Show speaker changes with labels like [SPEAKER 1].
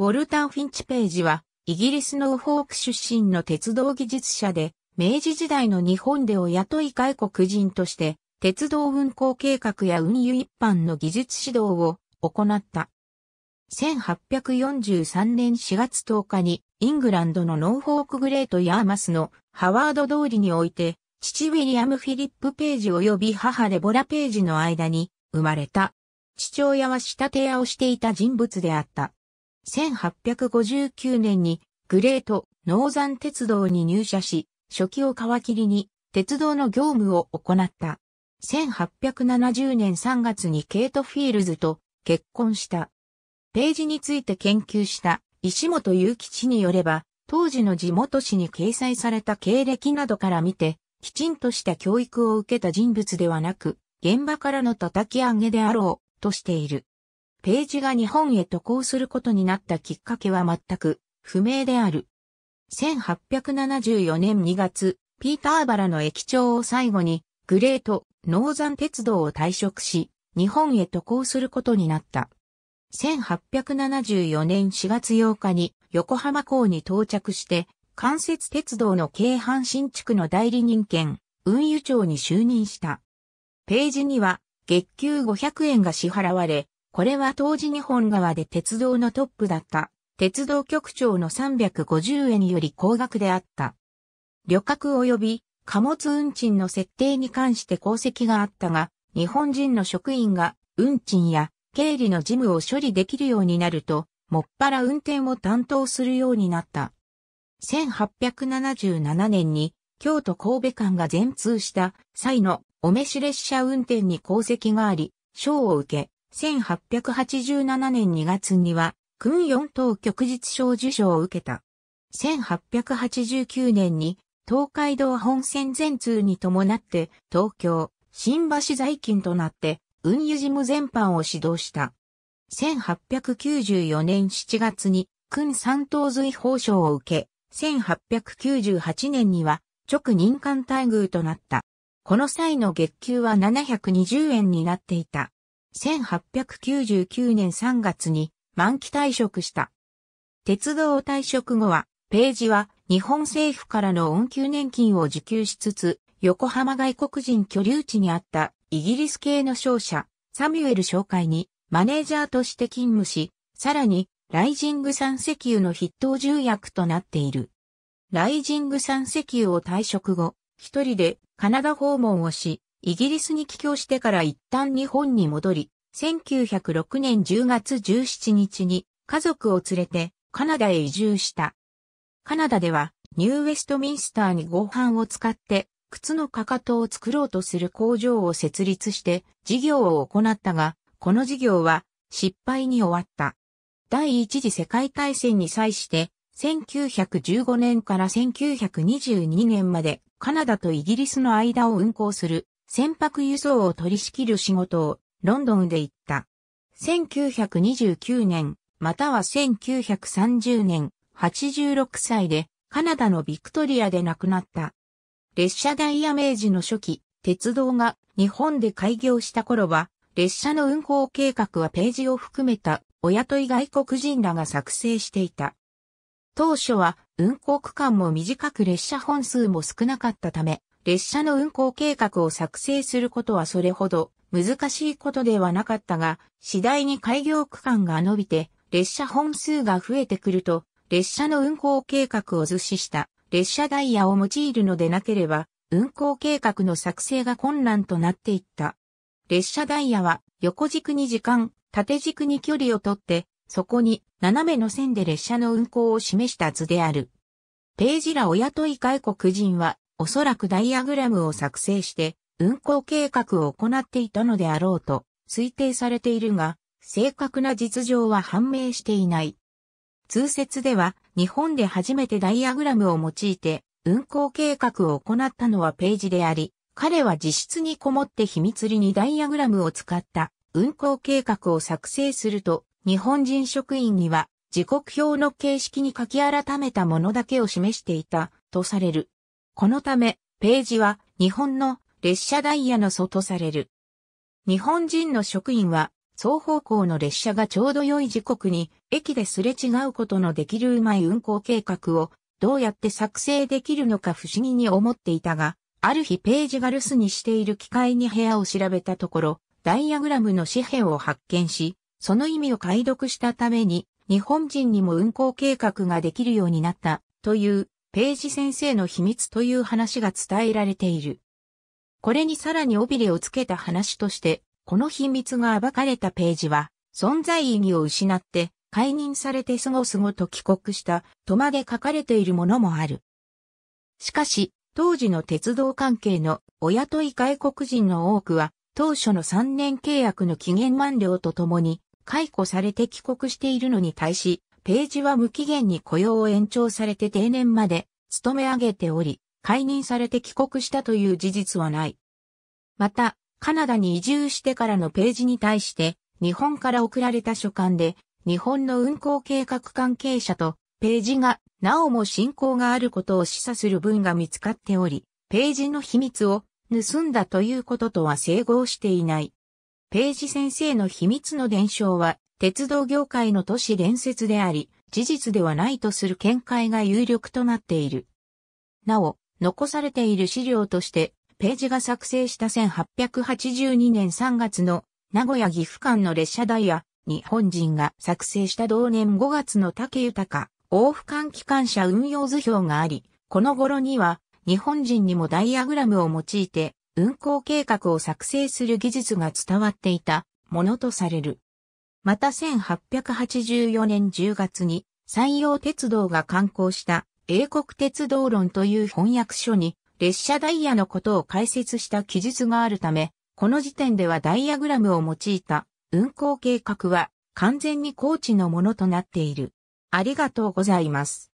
[SPEAKER 1] ウォルター・フィンチ・ページは、イギリスのウフォーク出身の鉄道技術者で、明治時代の日本でお雇い外国人として、鉄道運行計画や運輸一般の技術指導を行った。1843年4月10日に、イングランドのノーフォークグレート・ヤーマスのハワード通りにおいて、父ウィリアム・フィリップ・ページ及び母レボラ・ページの間に生まれた。父親は仕立て屋をしていた人物であった。1859年にグレートノーザン鉄道に入社し、初期を皮切りに鉄道の業務を行った。1870年3月にケイト・フィールズと結婚した。ページについて研究した石本祐吉によれば、当時の地元紙に掲載された経歴などから見て、きちんとした教育を受けた人物ではなく、現場からの叩き上げであろうとしている。ページが日本へ渡航することになったきっかけは全く不明である。1874年2月、ピーターバラの駅長を最後に、グレート、ノーザン鉄道を退職し、日本へ渡航することになった。1874年4月8日に横浜港に到着して、関節鉄道の京阪新地区の代理人権、運輸長に就任した。ページには、月給500円が支払われ、これは当時日本側で鉄道のトップだった鉄道局長の350円より高額であった。旅客及び貨物運賃の設定に関して功績があったが、日本人の職員が運賃や経理の事務を処理できるようになると、もっぱら運転を担当するようになった。1877年に京都神戸間が全通した際のお召し列車運転に功績があり、賞を受け、1887年2月には、君四等旭日賞受賞を受けた。1889年に、東海道本線全通に伴って、東京、新橋在勤となって、運輸事務全般を指導した。1894年7月に、君三等随法賞を受け、1898年には、直任官待遇となった。この際の月給は720円になっていた。1899年3月に満期退職した。鉄道退職後は、ページは日本政府からの恩給年金を受給しつつ、横浜外国人居留地にあったイギリス系の商社、サミュエル紹介にマネージャーとして勤務し、さらにライジング産石油の筆頭重役となっている。ライジング産石油を退職後、一人でカナダ訪問をし、イギリスに帰郷してから一旦日本に戻り、1906年10月17日に家族を連れてカナダへ移住した。カナダではニューウェストミンスターに合板を使って靴のかかとを作ろうとする工場を設立して事業を行ったが、この事業は失敗に終わった。第一次世界大戦に際して1915年から1922年までカナダとイギリスの間を運行する船舶輸送を取り仕切る仕事をロンドンで行った。1929年、または1930年、86歳でカナダのビクトリアで亡くなった。列車アメ明治の初期、鉄道が日本で開業した頃は、列車の運行計画はページを含めたお雇い外国人らが作成していた。当初は運行区間も短く列車本数も少なかったため、列車の運行計画を作成することはそれほど難しいことではなかったが、次第に開業区間が伸びて、列車本数が増えてくると、列車の運行計画を図示した列車ダイヤを用いるのでなければ、運行計画の作成が困難となっていった。列車ダイヤは横軸に時間、縦軸に距離をとって、そこに斜めの線で列車の運行を示した図である。ページら親雇い外国人はおそらくダイアグラムを作成して、運行計画を行っていたのであろうと推定されているが、正確な実情は判明していない。通説では、日本で初めてダイアグラムを用いて、運行計画を行ったのはページであり、彼は自室にこもって秘密裏にダイアグラムを使った運行計画を作成すると、日本人職員には時刻表の形式に書き改めたものだけを示していたとされる。このため、ページは日本の列車ダイヤの外される。日本人の職員は、双方向の列車がちょうど良い時刻に、駅ですれ違うことのできるうまい運行計画を、どうやって作成できるのか不思議に思っていたが、ある日ページが留守にしている機械に部屋を調べたところ、ダイアグラムの紙幣を発見し、その意味を解読したために、日本人にも運行計画ができるようになった、というページ先生の秘密という話が伝えられている。これにさらに尾びれをつけた話として、この秘密が暴かれたページは、存在意義を失って、解任されてすごすごと帰国したとまで書かれているものもある。しかし、当時の鉄道関係のお雇い外国人の多くは、当初の3年契約の期限満了とともに解雇されて帰国しているのに対し、ページは無期限に雇用を延長されて定年まで勤め上げており、解任されて帰国したという事実はない。また、カナダに移住してからのページに対して、日本から送られた書簡で、日本の運行計画関係者と、ページが、なおも進行があることを示唆する文が見つかっており、ページの秘密を盗んだということとは整合していない。ページ先生の秘密の伝承は、鉄道業界の都市伝説であり、事実ではないとする見解が有力となっている。なお、残されている資料として、ページが作成した1882年3月の名古屋岐阜間の列車ダイヤ、日本人が作成した同年5月の竹豊、往復間機関車運用図表があり、この頃には日本人にもダイアグラムを用いて運行計画を作成する技術が伝わっていたものとされる。また1884年10月に山陽鉄道が刊行した英国鉄道論という翻訳書に列車ダイヤのことを解説した記述があるため、この時点ではダイヤグラムを用いた運行計画は完全に高知のものとなっている。ありがとうございます。